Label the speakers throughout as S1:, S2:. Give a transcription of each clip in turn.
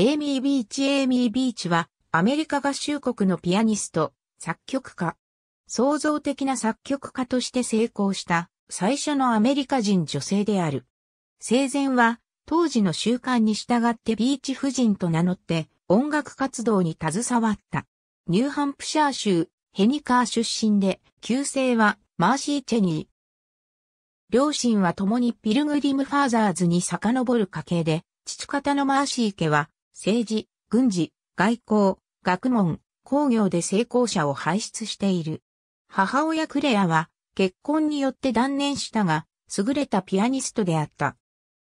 S1: エイミー・ビーチ・エイミー・ビーチは、アメリカ合衆国のピアニスト、作曲家。創造的な作曲家として成功した最初のアメリカ人女性である。生前は当時の習慣に従ってビーチ夫人と名乗って音楽活動に携わった。ニューハンプシャー州ヘニカー出身で旧姓はマーシー・チェニー。両親は共にピルグリム・ファーザーズに遡る家系で、父方のマーシー家は政治、軍事、外交、学問、工業で成功者を輩出している。母親クレアは結婚によって断念したが、優れたピアニストであった。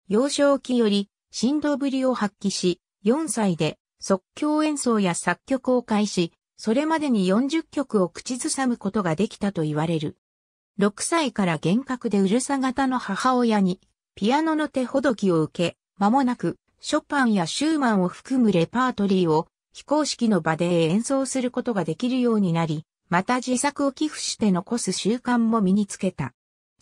S1: 幼少期より振動ぶりを発揮し、4歳で即興演奏や作曲を開始、それまでに40曲を口ずさむことができたと言われる。6歳から幻覚でうるさ型の母親に、ピアノの手ほどきを受け、間もなくショパンやシューマンを含むレパートリーを非公式の場で演奏することができるようになり、また自作を寄付して残す習慣も身につけた。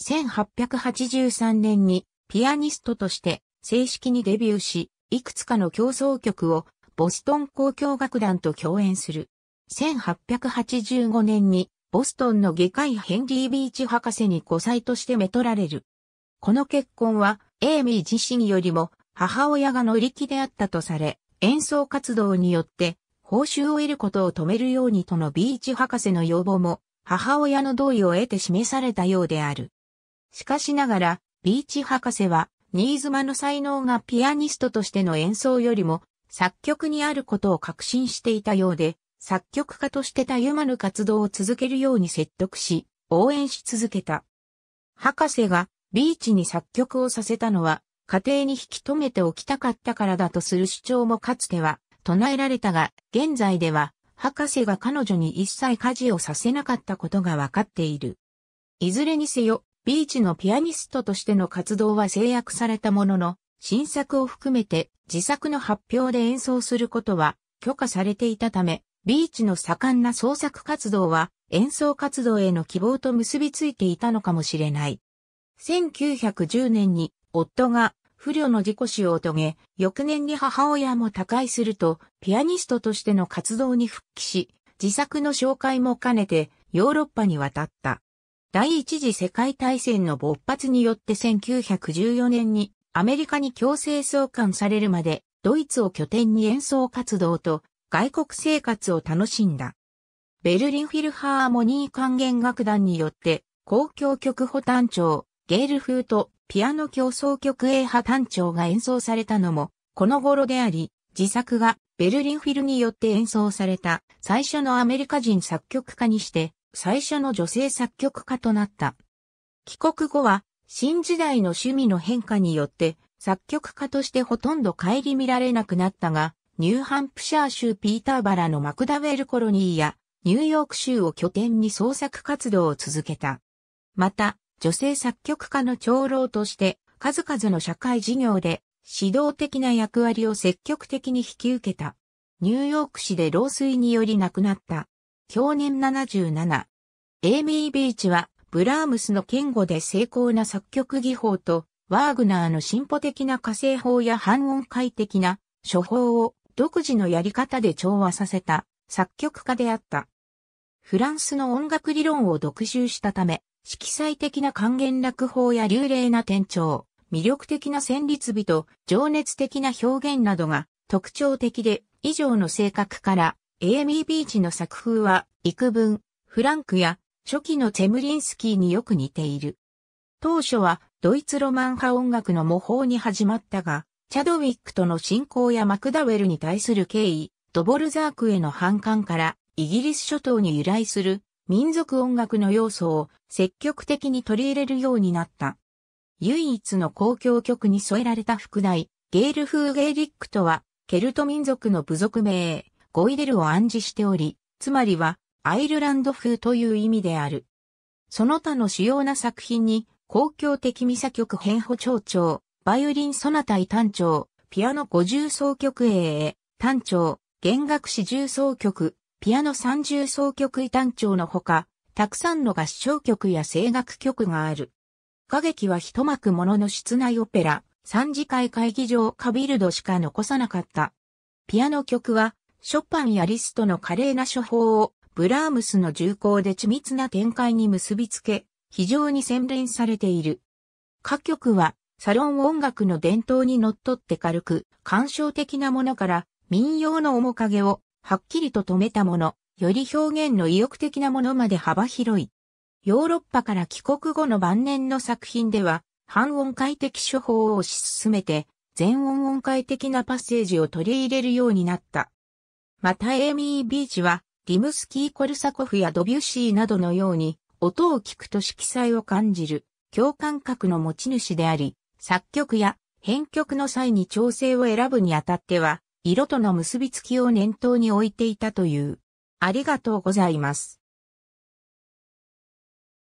S1: 1883年にピアニストとして正式にデビューし、いくつかの競争曲をボストン交響楽団と共演する。1885年にボストンの外科医ヘンリー・ビーチ博士に5歳としてめとられる。この結婚はエイミー自身よりも母親が乗り気であったとされ、演奏活動によって報酬を得ることを止めるようにとのビーチ博士の要望も母親の同意を得て示されたようである。しかしながら、ビーチ博士は、新妻の才能がピアニストとしての演奏よりも作曲にあることを確信していたようで、作曲家としてたゆまぬ活動を続けるように説得し、応援し続けた。博士がビーチに作曲をさせたのは、家庭に引き止めておきたかったからだとする主張もかつては唱えられたが、現在では博士が彼女に一切家事をさせなかったことがわかっている。いずれにせよ、ビーチのピアニストとしての活動は制約されたものの、新作を含めて自作の発表で演奏することは許可されていたため、ビーチの盛んな創作活動は演奏活動への希望と結びついていたのかもしれない。1910年に夫が不慮の事故死を遂げ、翌年に母親も他界すると、ピアニストとしての活動に復帰し、自作の紹介も兼ねてヨーロッパに渡った。第一次世界大戦の勃発によって1914年にアメリカに強制送還されるまでドイツを拠点に演奏活動と外国生活を楽しんだ。ベルリンフィルハーモニー管弦楽団によって公共曲保単調、ゲール風とピアノ競争曲 A 派単調が演奏されたのも、この頃であり、自作がベルリンフィルによって演奏された最初のアメリカ人作曲家にして、最初の女性作曲家となった。帰国後は、新時代の趣味の変化によって、作曲家としてほとんど顧みられなくなったが、ニューハンプシャー州ピーターバラのマクダウェルコロニーや、ニューヨーク州を拠点に創作活動を続けた。また、女性作曲家の長老として数々の社会事業で指導的な役割を積極的に引き受けた。ニューヨーク市で老衰により亡くなった。去年77。エイミー・ビーチはブラームスの堅固で精巧な作曲技法とワーグナーの進歩的な火星法や半音階的な処方を独自のやり方で調和させた作曲家であった。フランスの音楽理論を独習したため、色彩的な還元落法や流麗な転調、魅力的な旋律美と情熱的な表現などが特徴的で、以上の性格から、エーミー・ビーチの作風は、幾分、フランクや初期のチェムリンスキーによく似ている。当初はドイツロマン派音楽の模倣に始まったが、チャドウィックとの信仰やマクダウェルに対する敬意、ドボルザークへの反感から、イギリス諸島に由来する民族音楽の要素を積極的に取り入れるようになった。唯一の公共曲に添えられた副題、ゲール風ゲーリックとは、ケルト民族の部族名、ゴイデルを暗示しており、つまりは、アイルランド風という意味である。その他の主要な作品に、公共的ミサ曲変歩長調、バイオリンソナタイ単調、ピアノ五重奏曲 A、単調、弦楽四重奏曲、ピアノ三重奏曲異端調のほか、たくさんの合唱曲や声楽曲がある。歌劇は一幕ものの室内オペラ、三次会会議場カビルドしか残さなかった。ピアノ曲は、ショパンやリストの華麗な処方を、ブラームスの重厚で緻密な展開に結びつけ、非常に洗練されている。歌曲は、サロン音楽の伝統にのっとって軽く、感傷的なものから、民謡の面影をはっきりと止めたもの、より表現の意欲的なものまで幅広い。ヨーロッパから帰国後の晩年の作品では、半音階的処方を推し進めて、全音音階的なパッセージを取り入れるようになった。またエミー・ビーチは、リムスキー・コルサコフやドビュッシーなどのように、音を聞くと色彩を感じる、共感覚の持ち主であり、作曲や編曲の際に調整を選ぶにあたっては、色との結びつきを念頭に置いていたという。ありがとうございます。